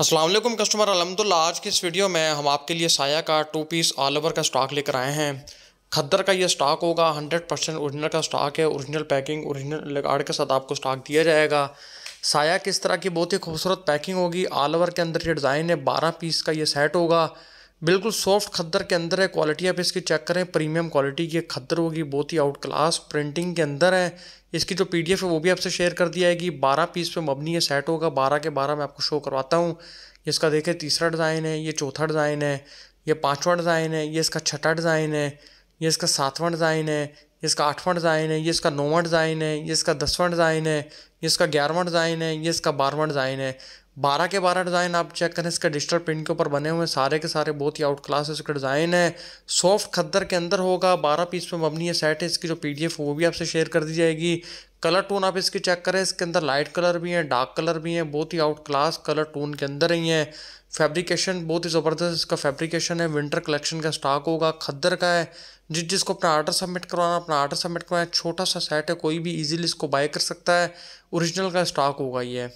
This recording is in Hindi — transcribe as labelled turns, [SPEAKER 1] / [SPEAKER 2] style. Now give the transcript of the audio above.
[SPEAKER 1] असलम कस्टमर अलहमदिल्ला आज की इस वीडियो में हम आपके लिए साया का टू पीस ऑल ओवर का स्टॉक लेकर आए हैं खद्दर का ये स्टॉक होगा 100 परसेंट औरिजिनल का स्टॉक है ओरिजिनल पैकिंग ओरिजिनल लगाड़ के साथ आपको स्टॉक दिया जाएगा साया किस तरह की बहुत ही खूबसूरत पैकिंग होगी ऑल ओवर के अंदर ये डिज़ाइन है बारह पीस का ये सेट होगा बिल्कुल सॉफ्ट खद्दर के अंदर है क्वालिटी आप इसकी चेक करें प्रीमियम क्वालिटी की खद्दर होगी बहुत ही आउट क्लास प्रिंटिंग के अंदर है इसकी जो पीडीएफ है वो भी आपसे शेयर कर दिया जाएगी बारह पीस पे मबनी है सेट होगा बारह के बारह मैं आपको शो करवाता हूँ इसका देखें तीसरा डिज़ाइन है ये चौथा डिज़ाइन है ये पाँचवा डिज़ाइन है ये इसका छठा डिज़ाइन है ये इसका सातवां डिज़ाइन है ये इसका आठवां डिज़ाइन है ये इसका नौवां डिज़ाइन है ये इसका दसवां डिज़ाइन है ये इसका ग्यारहवां डिज़ाइन है ये इसका बारहवां डिज़ाइन है बारह के बारह डिज़ाइन आप चेक करें इसका डिजिटल प्रिंट के ऊपर बने हुए सारे के सारे बहुत ही आउट क्लास इसका डिज़ाइन है सॉफ्ट खद्दर के अंदर होगा बारह पीस में मबनी है सेट है इसकी जो पीडीएफ वो भी आपसे शेयर कर दी जाएगी कलर टोन आप इसकी चेक करें इसके अंदर लाइट कलर भी हैं डार्क कलर भी हैं बहुत ही आउट क्लास कलर टोन के अंदर ही हैं फैब्रिकेशन बहुत ही ज़बरदस्त इसका फैब्रिकेशन है विंटर कलेक्शन का स्टॉक होगा खद्दर का है जिस जिसको अपना आर्डर सबमिट करवाना अपना आर्डर सबमिट करवाना छोटा सा सेट है कोई भी ईजिली इसको बाय कर सकता है ओरिजिनल का स्टॉक होगा ये